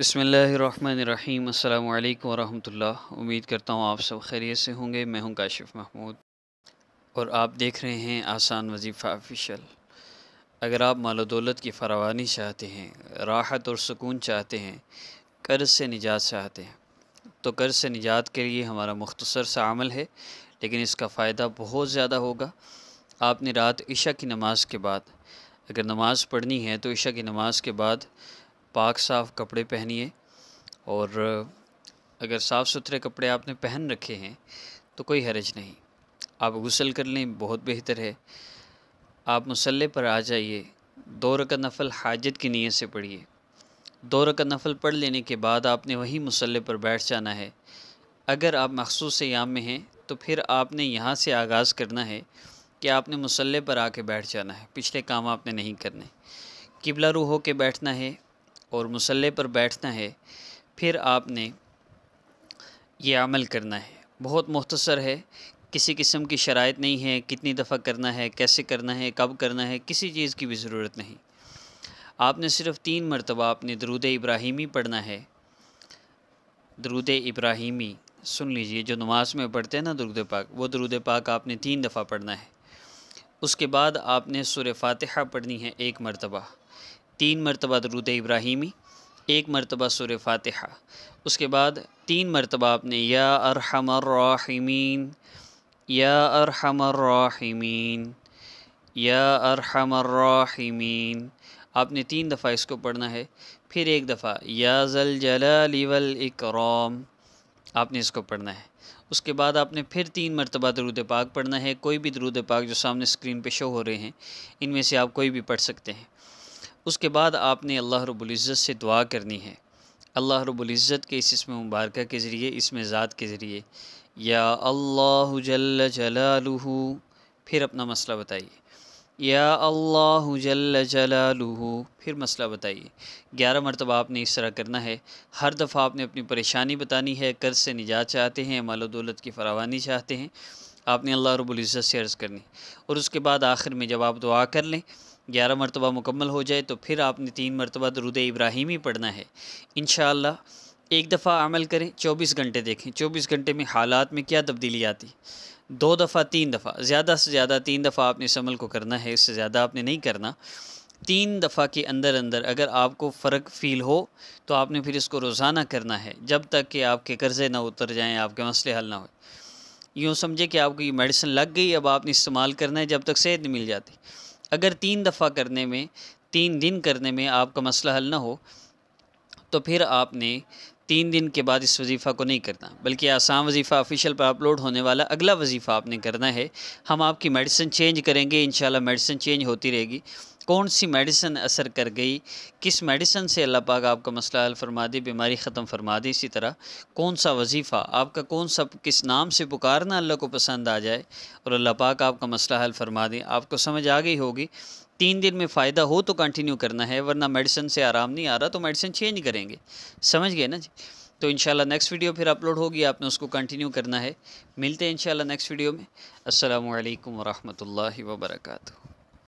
बसमीम् अल्लाम उम्मीद करता हूँ आप सब खैरियत से होंगे मैं हूँ काशिफ महमूद और आप देख रहे हैं आसान वजीफ़ा ऑफिशल अगर आप मालो दौलत की फरावानी चाहते हैं राहत और सुकून चाहते हैं कर्ज़ से निजात चाहते हैं तो कर्ज़ से निजात के लिए हमारा मुख्तसर सा अमल है लेकिन इसका फ़ायदा बहुत ज़्यादा होगा आपने रात इशा की नमाज़ के बाद अगर नमाज़ पढ़नी है तो इशा की नमाज़ के बाद पाक साफ़ कपड़े पहनिए और अगर साफ़ सुथरे कपड़े आपने पहन रखे हैं तो कोई हरज नहीं आप गसल कर लें बहुत बेहतर है आप मसल्ले पर आ जाइए दो रकत नफल हाजत की नीयत से पढ़िए दो रकत नफल पढ़ लेने के बाद आपने वहीं मसल्ले पर बैठ जाना है अगर आप मखसूस याम में हैं तो फिर आपने यहाँ से आगाज़ करना है कि आपने मसल्ले पर आके बैठ जाना है पिछले काम आपने नहीं करने किबला रू हो के बैठना है और मसल पर बैठना है फिर आपने ये अमल करना है बहुत मुख्तसर है किसी किस्म की शराइ नहीं है कितनी दफ़ा करना है कैसे करना है कब करना है किसी चीज़ की भी ज़रूरत नहीं आपने सिर्फ़ तीन मरतबा आपने दरूद इब्राहिमी पढ़ना है दरूद इब्राहिमी सुन लीजिए जो नमाज में पढ़ते हैं ना दरुद पाक वो दरुद पाक आपने तीन दफ़ा पढ़ना है उसके बाद आपने सुर फातहा पढ़नी है एक मरतबा तीन मरतबा दरुद इब्राहिमी एक मरतबा सुर फातहा उसके बाद तीन मरतबा आपने या अरहमर्राहिमीन या अरहमर्राहिमीन या अरहमर्राहिमीन आपने तीन दफ़ा इसको पढ़ना है फिर एक दफ़ा या जल जलावल वल इकराम आपने इसको पढ़ना है उसके बाद आपने फिर तीन मरतबा दरूद पाक पढ़ना है कोई भी दरूद पाक जो सामने स्क्रीन पे शो हो रहे हैं इनमें से आप कोई भी पढ़ सकते हैं उसके बाद आपने अल्लाह रबुल्ज़त से दुआ करनी है अल्लाह रब्ज़त के इस इसम मुबारक के ज़रिए इसमें ज़ात के ज़रिए या अल्लाह जल जलालू फिर अपना मसला बताइए या अल्लाह जल जलालू फिर मसला बताइए ग्यारह मरतबा आपने इस तरह करना है हर दफ़ा आपने अपनी परेशानी बतानी है कर्ज से निजात चाहते हैं मालो दौलत की फरावानी चाहते हैं आपने अल्लाह रब्ज़त से अर्ज़ करनी और उसके बाद आखिर में जब आप दुआ कर लें ग्यारह मरतबा मुकम्मल हो जाए तो फिर आपने तीन मरतबा दरुद इब्राहिमी पढ़ना है इन एक दफ़ा अमल करें चौबीस घंटे देखें चौबीस घंटे में हालात में क्या तब्दीली आती दो दफ़ा तीन दफ़ा ज़्यादा से ज़्यादा तीन दफ़ा आपने इस अमल को करना है इससे ज़्यादा आपने नहीं करना तीन दफ़ा के अंदर अंदर अगर आपको फ़र्क फील हो तो आपने फिर इसको रोज़ाना करना है जब तक कि आपके कर्ज़े ना उतर जाएँ आपके मसले हल ना हो यूँ समझे कि आपको ये मेडिसिन लग गई अब आपने इस्तेमाल करना है जब तक सेहत नहीं मिल जाती अगर तीन दफ़ा करने में तीन दिन करने में आपका मसला हल ना हो तो फिर आपने तीन दिन के बाद इस वजीफ़ा को नहीं करना बल्कि आसान वजीफ़ा ऑफिशियल पर अपलोड होने वाला अगला वजीफ़ा आपने करना है हम आपकी मेडिसिन चेंज करेंगे इन मेडिसिन चेंज होती रहेगी कौन सी मेडिसन असर कर गई किस मेडिसन से अल्लाह पाक आपका मसला हल फरमा दी बीमारी ख़त्म फरमा दी इसी तरह कौन सा वजीफ़ा आपका कौन सा किस नाम से पुकारना अल्लाह को पसंद आ जाए और अल्लाह पाक आपका मसला हल फरमा दें आपको समझ आ गई होगी तीन दिन में फ़ायदा हो तो कंटिन्यू करना है वरना मेडिसन से आराम नहीं आ रहा तो मेडिसिन चेंज करेंगे समझ गए ना जी तो इंशाल्लाह नेक्स्ट वीडियो फिर अपलोड होगी आपने उसको कंटिन्यू करना है मिलते हैं इंशाल्लाह नेक्स्ट वीडियो में असल वालेकुम रहमतुल्लाहि